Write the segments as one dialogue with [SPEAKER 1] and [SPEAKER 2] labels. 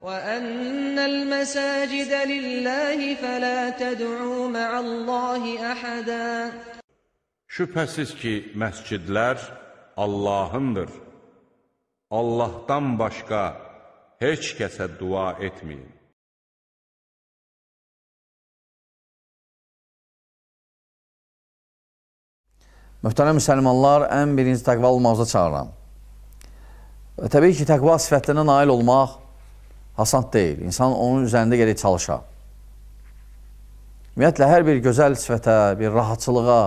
[SPEAKER 1] وَأَنَّ الْمَسَاجِدَ لِلَّهِ فَلَا تَدْعُوا مَعَ اللَّهِ أَحَدًا Şübhəsiz ki, məscidlər Allahındır. Allahdan başqa heç kəsə dua etməyin. Möhtərəm müsəlmanlar, ən birinci təqva olmağıza çağıram. Və təbii ki, təqva sifətlərinə nail olmaq asan deyil. İnsan onun üzərində gerək çalışa. Ümumiyyətlə, hər bir gözəl sifətə, bir rahatçılığa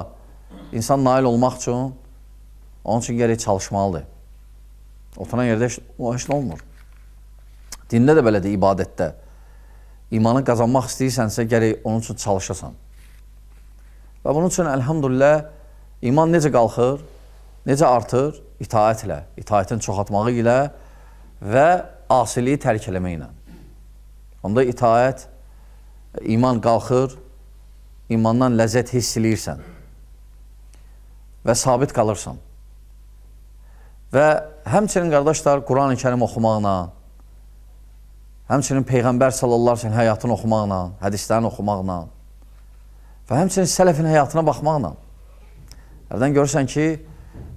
[SPEAKER 1] insan nail olmaq üçün onun üçün gerək çalışmalıdır. Oturan yerdə o işlə olmur. Dində də belədir, ibadətdə. İmanı qazanmaq istəyirsənsə, gerək onun üçün çalışasan. Və bunun üçün, əlhamdülillah, iman necə qalxır, necə artır? İtaətlə, itaətin çoxatmağı ilə və asiliyi tərk eləməklə. Onda itaət, iman qalxır, imandan ləzzət hiss eləyirsən və sabit qalırsan. Və həmçinin qardaşlar Quran-ı Kerim oxumaqla, həmçinin Peyğəmbər sallallahu əleyhi həyatını oxumaqla, hədislərini oxumaqla və həmçinin sələfin həyatına baxmaqla. Hərdən görürsən ki,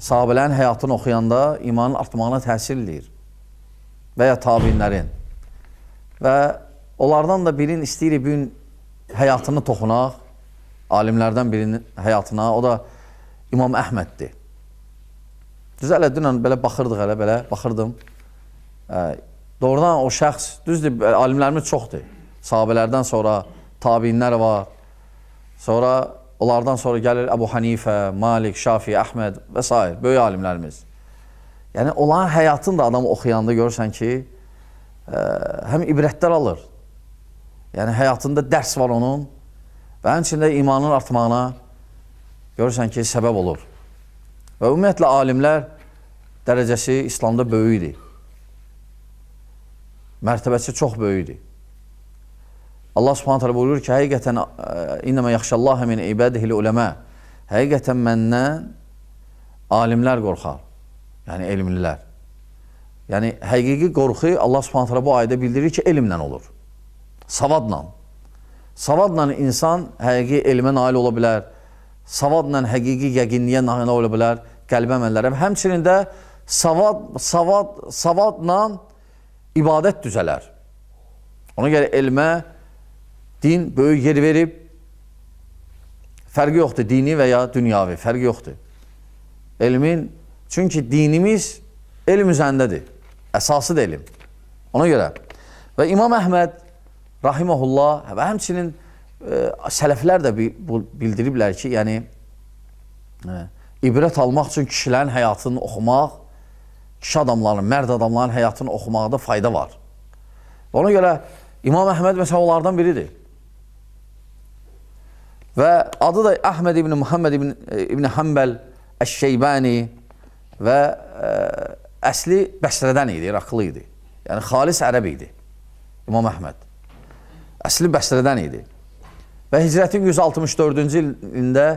[SPEAKER 1] sahabələrin həyatını oxuyanda imanın artmağına təsir eləyir və ya tabinlərin. Və onlardan da birin istəyirik bu gün həyatını toxunaq, alimlərdən birinin həyatına, o da İmam Əhməddir. Düz hələ dünən belə baxırdıq, hələ belə baxırdım. Ə, doğrudan o şəxs, düzdür, alimlərimiz çoxdur. Sahabələrdən sonra tabinlər var. Sonra onlardan sonra gəlir Əbu Hanifə, Malik, Şafi, Əhməd və s. böyük alimlərimiz. Yəni, olan həyatını da adam oxuyanda görürsən ki, ə, e, həm ibrətlər alır. Yəni, həyatında dərs var onun və həmçinin də imanın artmağına görürsən ki, səbəb olur. Və ümumiyyətlə, alimlər dərəcəsi İslamda böyüdür. Mərtəbəsi çox böyüdür. Allah subhanət hələ buyurur ki, həqiqətən, e, innəmə yaxşəllahə min ibədihil uləmə, həqiqətən məndən alimlər qorxar yəni elmlilər. Yəni, həqiqi qorxu Allah subhanətələ bu ayda bildirir ki, elmlə olur. Savadla. Savadla insan həqiqi elmə nail ola bilər, savadla həqiqi yəqinliyə nail ola bilər, qəlbə əməllərəm. Həmçinin də savad, savad, savadla ibadət düzələr. Ona görə elmə din böyük yer verib, fərqi yoxdur dini və ya dünyavi, fərqi yoxdur. Elmin Çünki dinimiz elm üzərindədir. Əsası da elm. Ona görə. Və İmam Əhməd, rahiməhullah və həmçinin ə, e, sələflər də bildiriblər ki, yəni ə, e, ibrət almaq üçün kişilərin həyatını oxumaq, kişi adamların, mərd adamların həyatını oxumaqda fayda var. Və ona görə İmam Əhməd məsələn onlardan biridir. Və adı da Əhməd ibn Muhammed ibn, e, ibn Həmbəl Əş-Şeybani və ə, e, əsli Bəsrədən idi, İraqlı idi. Yəni, xalis ərəb idi İmam Əhməd. Əsli Bəsrədən idi. Və hicrətin 164-cü ilində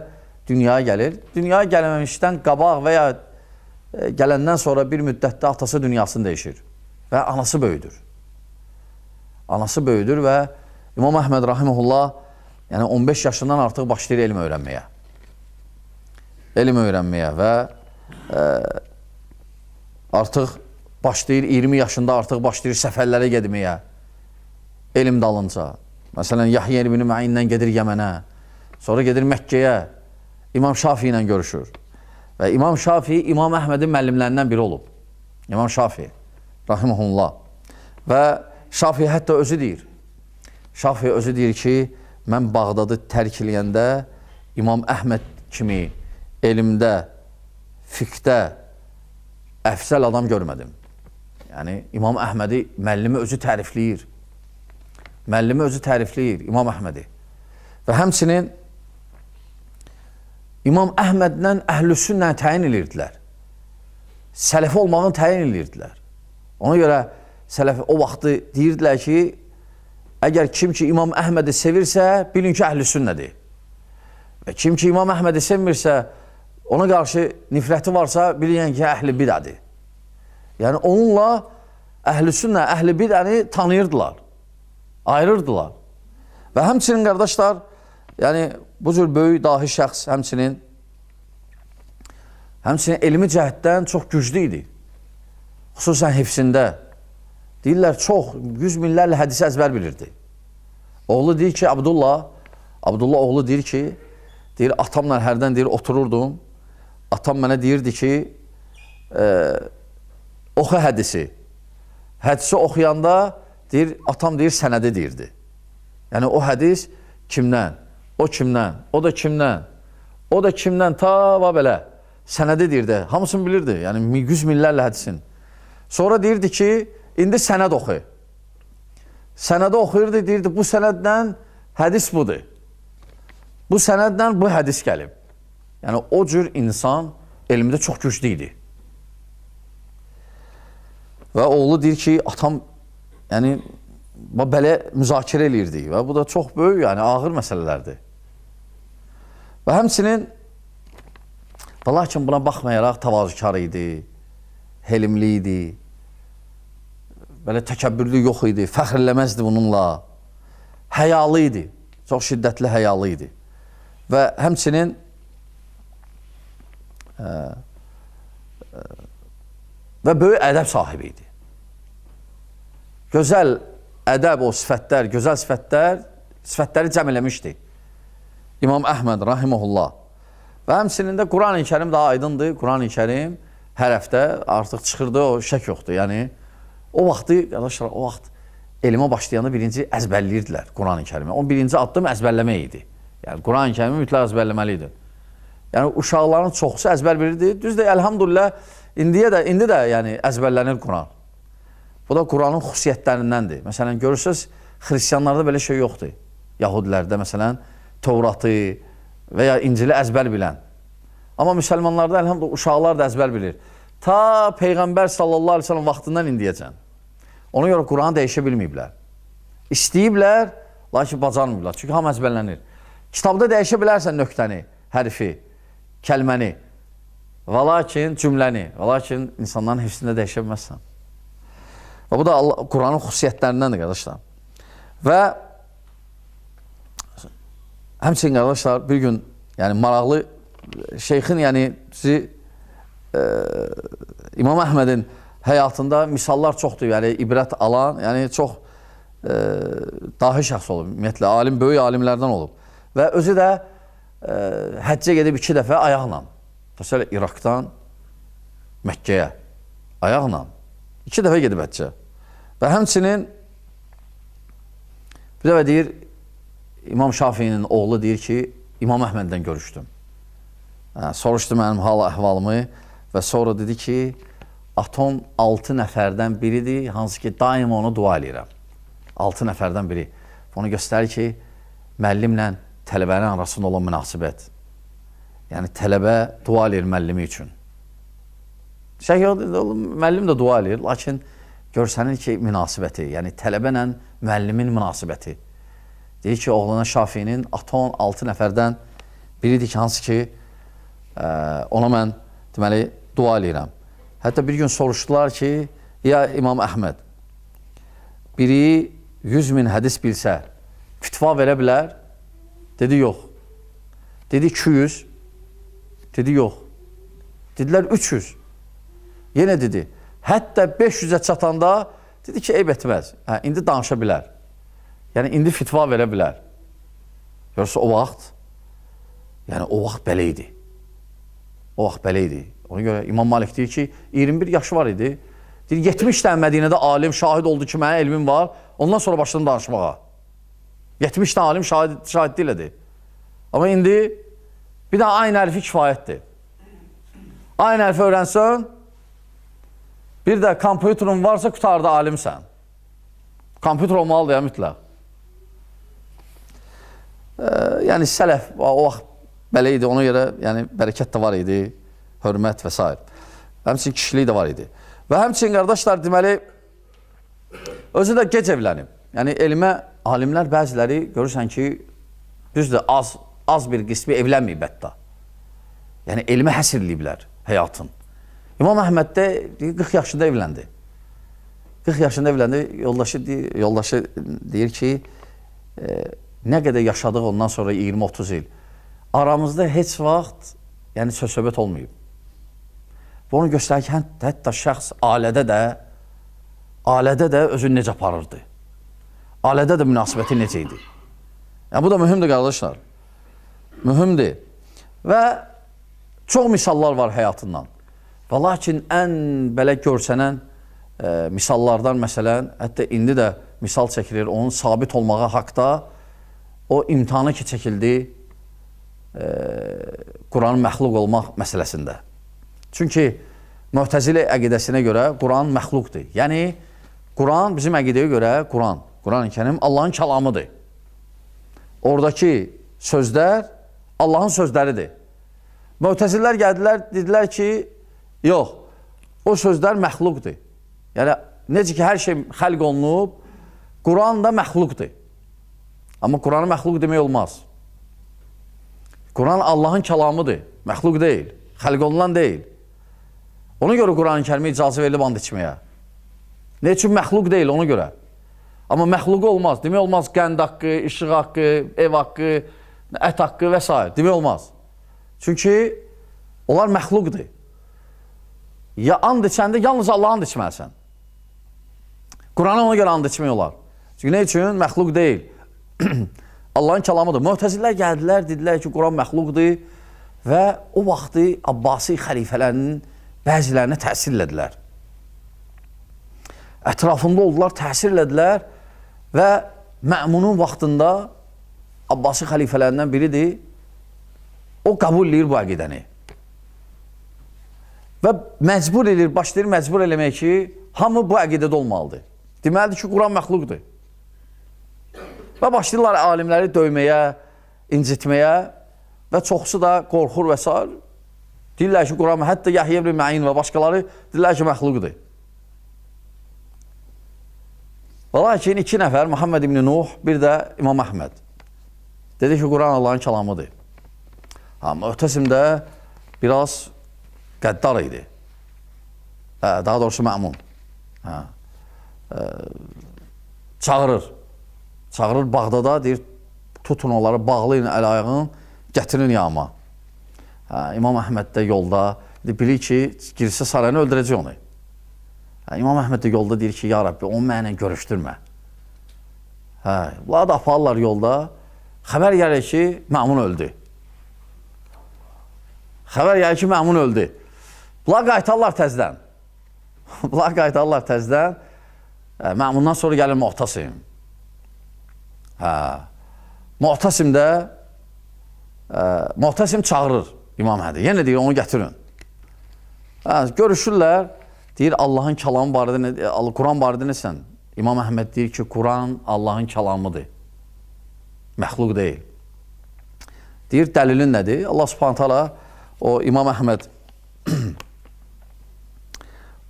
[SPEAKER 1] dünyaya gəlir. Dünyaya gəlməmişdən qabaq və ya e, gələndən sonra bir müddətdə atası dünyasını dəyişir və anası böyüdür. Anası böyüdür və İmam Əhməd Rahimullah yəni 15 yaşından artıq başlayır elm öyrənməyə. Elm öyrənməyə və ə, artıq başlayır 20 yaşında artıq başlayır səfərlərə getməyə elm dalınca. Məsələn, Yahya ibn Məyinlə gedir Yəmənə, sonra gedir Məkkəyə, İmam Şafi ilə görüşür. Və İmam Şafi İmam Əhmədin müəllimlərindən biri olub. İmam Şafi, rahiməhullah. Və Şafi hətta özü deyir. Şafi özü deyir ki, mən Bağdadı tərk eləyəndə İmam Əhməd kimi elmdə fiqdə əfsəl adam görmədim. Yəni, İmam Əhmədi müəllimi özü tərifləyir. Müəllimi özü tərifləyir İmam Əhmədi. Və həmçinin İmam Əhmədlə əhlüsünlə təyin edirdilər. Sələfi olmağını təyin edirdilər. Ona görə sələfi o vaxtı deyirdilər ki, əgər kim ki İmam Əhmədi sevirsə, bilin ki, əhlüsünnədir. Və kim ki İmam Əhmədi sevmirsə, ona qarşı nifrəti varsa, bilin ki, əhl-i bidədir. Yəni, onunla əhl-i sünnə, əhl-i bidəni tanıyırdılar, ayırırdılar. Və həmçinin, qardaşlar, yəni, bu cür böyük dahi şəxs həmçinin, həmçinin elmi cəhətdən çox güclü idi. Xüsusən hifsində. Deyirlər, çox, yüz minlərlə hədisi əzbər bilirdi. Oğlu deyir ki, Abdullah, Abdullah oğlu deyir ki, deyir, atamla hərdən deyir, otururdum, atam mənə deyirdi ki, e, oxu hədisi. Hədisi oxuyanda deyir, atam deyir, sənədi deyirdi. Yəni, o hədis kimdən, o kimdən, o da kimdən, o da kimdən, ta va belə. Sənədi deyirdi, hamısını bilirdi, yəni yüz minlərlə hədisin. Sonra deyirdi ki, indi sənəd oxu. Sənədi oxuyurdu, deyirdi, bu sənədlə hədis budur. Bu sənədlə bu hədis gəlib. Yəni o cür insan elmdə çox güclü idi. Və oğlu deyir ki, atam yəni belə müzakirə eləyirdi və bu da çox böyük, yəni ağır məsələlərdir. Və həmçinin və lakin buna baxmayaraq tavazükar idi, helimli idi, belə təkəbbürlü yox idi, fəxrləməzdi bununla, həyalı idi, çox şiddətli həyalı idi. Və həmçinin və böyük ədəb sahibi idi. Gözəl ədəb o sifətlər, gözəl sifətlər, sifətləri cəm eləmişdi. İmam Əhməd rahimehullah. Və həmçinin də Qurani Kərim daha aydındır. Qurani Kərim hər həftə artıq çıxırdı, o şək yoxdur. Yəni o vaxtı qardaşlar, o vaxt elmə başlayanda birinci əzbərləyirdilər Qurani Kərimi. O birinci addım əzbərləmək idi. Yəni Qurani Kərimi mütləq əzbərləməli idi. Yəni uşaqların çoxusu əzbər bilirdi. Düzdür, elhamdülillah indiyə də indi də yəni əzbərlənir Quran. Bu da Quranın xüsusiyyətlərindəndir. Məsələn, görürsüz, xristianlarda belə şey yoxdur. Yahudilərdə məsələn Tevratı və ya İncili əzbər bilən. Amma müsəlmanlarda elhamdülillah uşaqlar da əzbər bilir. Ta peyğəmbər sallallahu əleyhi və səlləm vaxtından indiyəcən. Ona görə Quranı dəyişə bilməyiblər. İstəyiblər, lakin bacarmırlar. Çünki hamı əzbərlənir. Kitabda dəyişə bilərsən nöqtəni, hərfi kəlməni və lakin cümləni və lakin insanların hepsində dəyişə bilməzsən. Və bu da Quranın xüsusiyyətlərindəndir, qardaşlar. Və həmçin, qardaşlar, bir gün yəni, maraqlı şeyxin, yəni sizi e, İmam Əhmədin həyatında misallar çoxdur, yəni ibrət alan, yəni çox e, dahi şəxs olub, ümumiyyətlə, alim, böyük alimlərdən olub. Və özü də e, həccə gedib iki dəfə ayaqla. Fəsələ İraqdan Məkkəyə ayaqla iki dəfə gedib həccə. Və həmçinin bir dəfə deyir İmam Şafiinin oğlu deyir ki, İmam Əhməddən görüşdüm. Hə, soruşdu mənim hal əhvalımı və sonra dedi ki, atom 6 nəfərdən biridir, hansı ki, daima ona dua eləyirəm. 6 nəfərdən biri. Onu göstərir ki, müəllimlə tələbənin arasında olan münasibət. Yəni, tələbə dua eləyir müəllimi üçün. Şəkil, müəllim də dua eləyir, lakin görsənir ki, münasibəti, yəni tələbənlə müəllimin münasibəti. Deyir ki, oğlana Şafinin ata 16 nəfərdən biridir ki, hansı ki, e, ona mən deməli, dua eləyirəm. Hətta bir gün soruşdular ki, ya İmam Əhməd, biri 100 min hədis bilsə, kütva verə bilər, Dedi, yox. Dedi, 200. Dedi, yox. Dedilər, 300. Yenə dedi, hətta 500-ə çatanda dedi ki, eyb etməz. Hə, indi danışa bilər. Yəni, indi fitva verə bilər. Görürsə, o vaxt, yəni o vaxt belə idi. O vaxt belə idi. Ona görə İmam Malik deyir ki, 21 yaşı var idi. Deyir, 70 dənə Mədinədə alim şahid oldu ki, mənə elmim var. Ondan sonra başladım danışmağa. 70 də alim şahid, şahidli ilə deyib. Amma indi bir də aynı əlfi kifayətdir. Aynı əlfi öyrənsən, bir də kompüterun varsa qutarda alimsən. Kompüter olmalıdır ya mütləq. E, yəni sələf o vaxt belə idi, ona görə yəni bərəkət də var idi, hörmət və s. Həmçinin kişilik də var idi. Və həmçinin qardaşlar deməli özü də gec evlənib. Yəni elmə alimlər bəziləri görürsən ki, düzdür, az, az bir qismi evlənməyib hətta. Yəni, elmə həsirləyiblər həyatın. İmam Əhməd də 40 yaşında evləndi. 40 yaşında evləndi, yoldaşı, yoldaşı deyir ki, e, nə qədər yaşadıq ondan sonra 20-30 il. Aramızda heç vaxt yəni, söz-söhbət olmayıb. Bunu göstərir ki, hə, hətta şəxs alədə də, alədə də özünü necə aparırdı ailədə də münasibəti necə idi? Yəni, bu da mühümdür, qardaşlar. Mühümdür. Və çox misallar var həyatından. Və lakin ən belə görsənən e, misallardan məsələn, hətta indi də misal çəkilir, onun sabit olmağa haqda o imtihanı ki çəkildi e, Quranın məxluq olmaq məsələsində. Çünki möhtəzili əqidəsinə görə Quran məxluqdur. Yəni, Quran bizim əqidəyə görə Quran Quran-ı Kerim Allahın kəlamıdır. Oradakı sözlər Allahın sözləridir. Mötəzillər gəldilər, dedilər ki, yox, o sözlər məxluqdur. Yəni, necə ki, hər şey xəlq olunub, Quran da məxluqdur. Amma Quranı məxluq demək olmaz. Quran Allahın kəlamıdır, məxluq deyil, xəlq olunan deyil. Ona görə Quran-ı kərimi icazə verilib and içməyə. Ne üçün məxluq deyil ona görə? Amma məxluq olmaz. Demək olmaz qənd haqqı, işıq haqqı, ev haqqı, ət haqqı və s. Demək olmaz. Çünki onlar məxluqdur. Ya and içəndə yalnız Allah and içməlisən. Qurana ona görə and içmək olar. Çünki nə üçün? Məxluq deyil. Allahın kəlamıdır. Möhtəzillər gəldilər, dedilər ki, Quran məxluqdur və o vaxtı Abbasi xəlifələrinin bəzilərinə təsir elədilər. Ətrafında oldular, təsir elədilər və Və məmunun vaxtında Abbasi xəlifələrindən biridir, o qəbul edir bu əqidəni. Və məcbur edir, başlayır məcbur eləmək ki, hamı bu əqidədə olmalıdır. Deməlidir ki, Quran məxluqdur. Və başlayırlar alimləri döyməyə, incitməyə və çoxsu da qorxur və s. Deyirlər ki, Quran, hətta Yahya ibn Məyin və başqaları deyirlər ki, məxluqdur. Və lakin iki nəfər, Muhammed ibn Nuh, bir də İmam Əhməd. Dedi ki, Quran Allahın kəlamıdır. Amma ötəsimdə biraz qəddar idi. Hə, daha doğrusu məmun. Hə. Ə, çağırır. Çağırır Bağdada, deyir, tutun onları, bağlayın əl ayağın, gətirin yağma. Hə, İmam Əhməd də yolda, bilir ki, girsə sarayını öldürəcək onu. İmam Əhməd də yolda deyir ki, ya Rabbi, onu mənə görüşdürmə. Hə, bunları da aparırlar yolda. Xəbər gəlir ki, məmun öldü. Xəbər gəlir ki, məmun öldü. Bunlar qaytarlar təzdən. Bunlar qaytarlar təzdən. Hə, məmundan sonra gəlir Muhtasim. Hə, Muhtasim də ə, hə, Muhtasim çağırır İmam Hədi. Yenə deyir, onu gətirin. Hə, görüşürlər. Deyir Allahın kəlamı barədə nə e, Quran barədə nəsən? İmam Əhməd deyir ki, Quran Allahın kəlamıdır. Məxluq deyil. Deyir dəlilin nədir? Allah Subhanahu taala o İmam Əhməd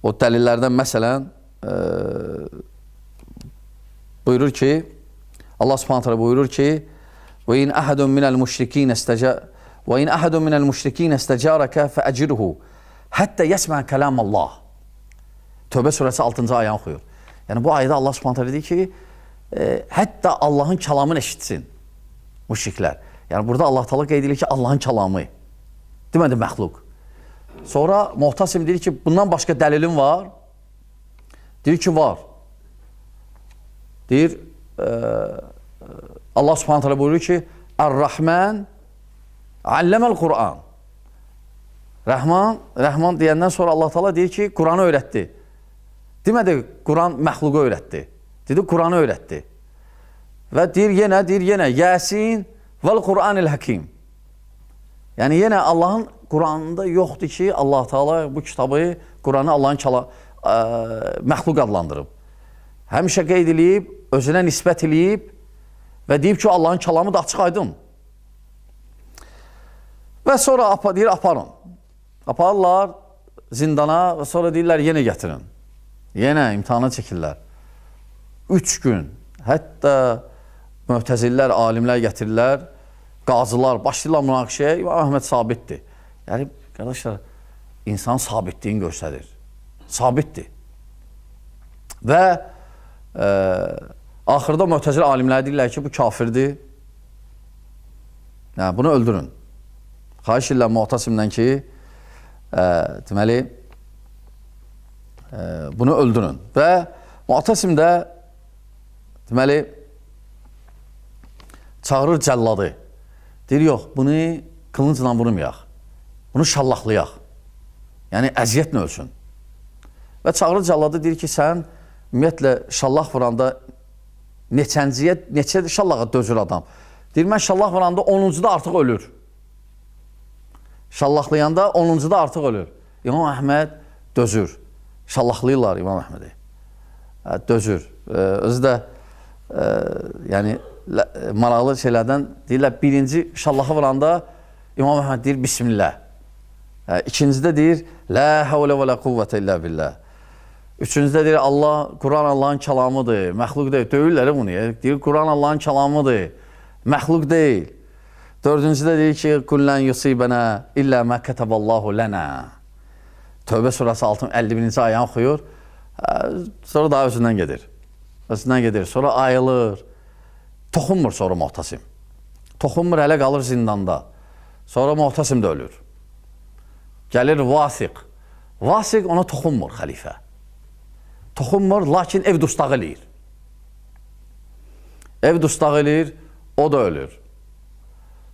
[SPEAKER 1] o dəlillərdən məsələn e, buyurur ki, Allah Subhanahu taala buyurur ki, "Və in ahadun minəl müşrikîn istəcə və in ahadun minəl müşrikîn istəcərəkə fəəcirhu hattə yəsmə kəlam Allah." Tövbə surəsi 6-cı ayəni oxuyur. Yəni bu ayədə Allah Subhanahu taala deyir ki, e, hətta Allahın kəlamını eşitsin müşriklər. Yəni burada Allah Taala qeyd edir ki, Allahın kəlamı. Demədi məxluq. Sonra Muhtasim deyir ki, bundan başqa dəlilin var? Deyir ki, var. Deyir, e, Allah Subhanahu taala buyurur ki, Ər-Rəhman alləməl Quran. Rəhman, Rəhman deyəndən sonra Allah Taala deyir ki, Quranı öyrətdi. Demədi, Quran məxluqa öyrətdi. Dedi, Quranı öyrətdi. Və deyir yenə, deyir yenə, Yəsin vəl Quranil həkim. Yəni, yenə Allahın Quranında yoxdur ki, Allah-u Teala bu kitabı, Quranı Allahın kala, ə, məxluq adlandırıb. Həmişə qeyd eləyib, özünə nisbət eləyib və deyib ki, Allahın kəlamı da açıq aydın. Və sonra apa, deyir, aparın. Aparırlar zindana və sonra deyirlər, yenə gətirin yenə imtihana çəkirlər. Üç gün, hətta möhtəzillər, alimlər gətirirlər, qazılar, başlayırlar münaqişəyə, İmam Əhməd sabitdir. Yəni, qardaşlar, insan sabitliyini göstərir. Sabitdir. Və e, axırda möhtəzil alimlər deyirlər ki, bu kafirdir. Yəni, bunu öldürün. Xayiş illə Muhtasimdən ki, e, deməli, bunu öldürün. Və Muatasim də deməli çağırır cəlladı. Deyir, yox, bunu qılıncla vurmayaq. Bunu şallaqlayaq. Yəni, əziyyətlə ölsün. Və çağırır cəlladı, deyir ki, sən ümumiyyətlə şallaq vuranda neçənciyə, neçə şallağa dözür adam. Deyir, mən şallaq vuranda 10-cuda artıq ölür. Şallaqlayanda 10-cuda artıq ölür. İmam Əhməd dözür şallaqlayırlar İmam Əhmədi. Hə, dözür. Hə, özü də hə, yəni maraqlı şeylərdən deyirlər, birinci şallağı vuranda İmam Əhməd deyir, Bismillah. İkincidə deyir, Lə həvlə və lə quvvətə illə billah. Üçüncüdə deyir, Allah, Quran Allahın kəlamıdır, məxluq deyil. Döyürlər bunu, deyir, Quran Allahın kəlamıdır, məxluq deyil. Dördüncüdə deyir ki, Qullən yusibənə illə mə kətəballahu lənə. Tövbə surası 51-ci ayəni oxuyur. Sonra daha özündən gedir. Özündən gedir. Sonra ayılır. Toxunmur sonra Muhtasim. Toxunmur, hələ qalır zindanda. Sonra Muhtasim də ölür. Gəlir Vasiq. Vasiq ona toxunmur xəlifə. Toxunmur, lakin ev dustağı eləyir. Ev dustağı eləyir, o da ölür.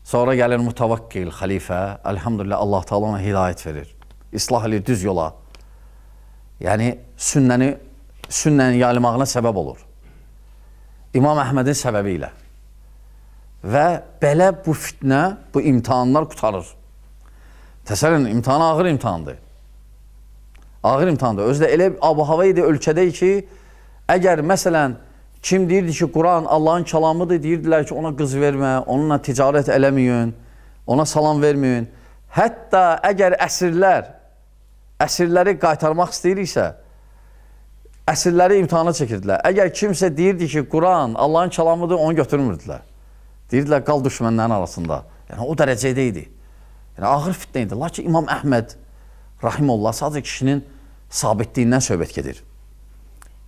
[SPEAKER 1] Sonra gəlir Mutavakkil xəlifə. Əlhamdülillah, Allah-u Teala ona hidayət verir islah eləyir düz yola. Yəni, sünnəni, sünnənin yayılmağına səbəb olur. İmam Əhmədin səbəbi ilə. Və belə bu fitnə, bu imtihanlar qutarır. Təsəlin, imtihan ağır imtihandır. Ağır imtihandır. Özü də elə abu-hava idi ölkədə ki, əgər məsələn, kim deyirdi ki, Quran Allahın kəlamıdır, deyirdilər ki, ona qız vermə, onunla ticarət eləməyin, ona salam verməyin. Hətta əgər əsirlər əsirləri qaytarmaq istəyiriksə, əsirləri imtihana çəkirdilər. Əgər kimsə deyirdi ki, Quran Allahın kəlamıdır, onu götürmürdülər. Deyirdilər, qal düşmənlərin arasında. Yəni, o dərəcədə idi. Yəni, ağır fitnə idi. Lakin İmam Əhməd, rahimullah, sadəcə kişinin sabitliyindən söhbət gedir.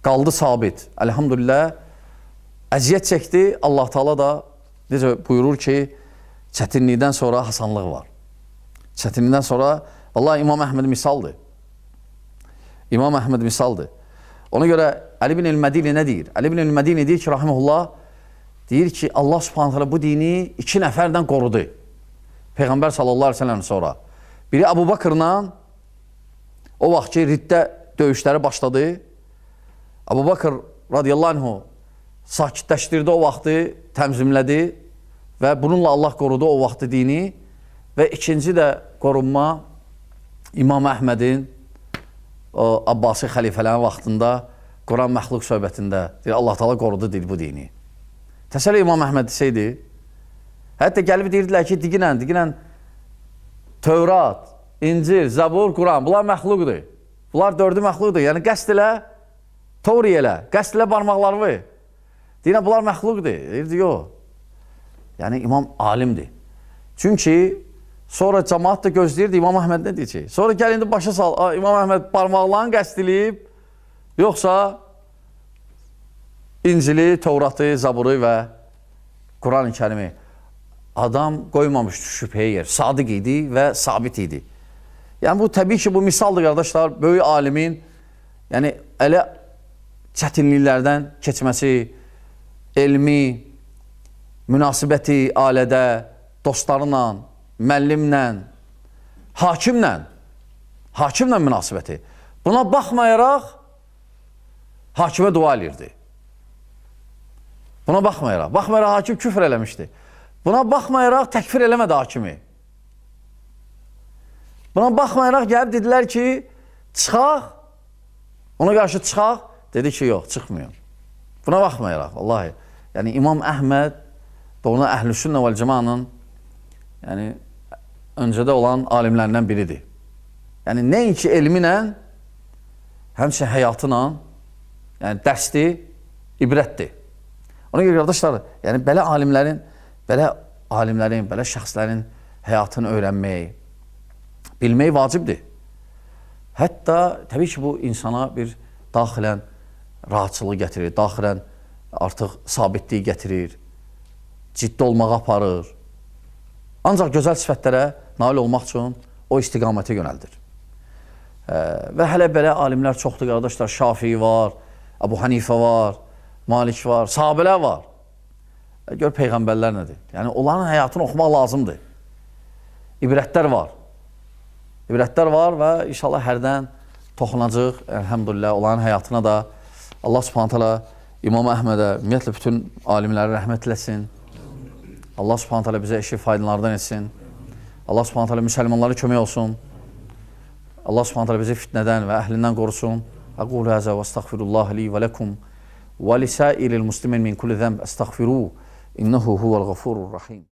[SPEAKER 1] Qaldı sabit. Əlhamdülillah, əziyyət çəkdi. Allah-u Teala da necə buyurur ki, çətinlikdən sonra hasanlıq var. Çətinlikdən sonra hasanlıq var Allah İmam Əhməd misaldır. İmam Əhməd misaldır. Ona görə Əli bin el-Mədini nə deyir? Əli bin el-Mədini deyir ki, rahimehullah deyir ki, Allah Subhanahu taala bu dini iki nəfərdən qorudu. Peyğəmbər sallallahu əleyhi və səlləm sonra. Biri Əbu Bəkrlə o vaxt ki, riddə döyüşləri başladı. Əbu Bəkr radiyallahu anhu sakitləşdirdi o vaxtı, təmzimlədi və bununla Allah qorudu o vaxtı dini və ikinci də qorunma İmam Əhmədin o Abbasi xəlifələrin vaxtında Quran məxluq söhbətində deyir, Allah Taala qorudu deyir bu dini. Təsəlli İmam Əhməd desəydi, hətta gəlib deyirdilər ki, diginən, diginən Tövrat, İncil, Zəbur, Quran bunlar məxluqdur. Bunlar dördü məxluqdur. Yəni qəsd ilə tovri elə, qəsd ilə barmaqlarını deyirəm bunlar məxluqdur. Deyirdi yox. Yəni imam alimdir. Çünki Sonra cəmaat da gözləyirdi, İmam Əhməd nə deyəcək? Sonra gəl indi başa sal, İmam Əhməd barmaqlarını qəst eləyib, yoxsa İncili, Tövratı, Zaburu və Quran-ı Kərimi adam qoymamışdı şübhəyə yer. Sadiq idi və sabit idi. Yəni bu təbii ki, bu misaldır qardaşlar, böyük alimin yəni elə çətinliklərdən keçməsi, elmi, münasibəti alədə, dostlarla, müəllimlə, hakimlə, hakimlə münasibəti. Buna baxmayaraq, hakimə dua eləyirdi. Buna baxmayaraq, baxmayaraq hakim küfr eləmişdi. Buna baxmayaraq təkfir eləmədi hakimi. Buna baxmayaraq gəlib dedilər ki, çıxaq, ona qarşı çıxaq, dedi ki, yox, çıxmayın. Buna baxmayaraq, vallahi, yəni İmam Əhməd doğrudan əhlüsünnə vəl cəmanın yəni, öncədə olan alimlərindən biridir. Yəni, nəinki elminə, həmçə həyatına, yəni dərsdir, ibrətdir. Ona görə, qardaşlar, yəni belə alimlərin, belə alimlərin, belə şəxslərin həyatını öyrənmək, bilmək vacibdir. Hətta, təbii ki, bu insana bir daxilən rahatçılığı gətirir, daxilən artıq sabitliyi gətirir, ciddi olmağa aparır. Ancaq gözəl sifətlərə nail olmaq üçün o istiqamətə yönəldir. Və hələ belə alimlər çoxdur, qardaşlar. Şafii var, Əbu Hanifə var, Malik var, sahabələr var. E, gör peyğəmbərlər nədir? Yəni onların həyatını oxumaq lazımdır. İbrətlər var. İbrətlər var və inşallah hərdən toxunacaq. Elhamdülillah onların həyatına da Allah Subhanahu taala İmam Əhmədə, ümumiyyətlə bütün alimlərə rəhmət eləsin. Allah Subhanahu taala bizə eşi faydalardan etsin. Allah subhanahu aleyhi müsəlmanları kömək olsun. Allah subhanahu aleyhi bizi fitnədən və əhlindən qorusun. Aqulu həzə və əstəğfirullah li və ləkum və lisəilil muslimin min kulli zəmb əstəğfiru innəhu huvəl gafurur rahim.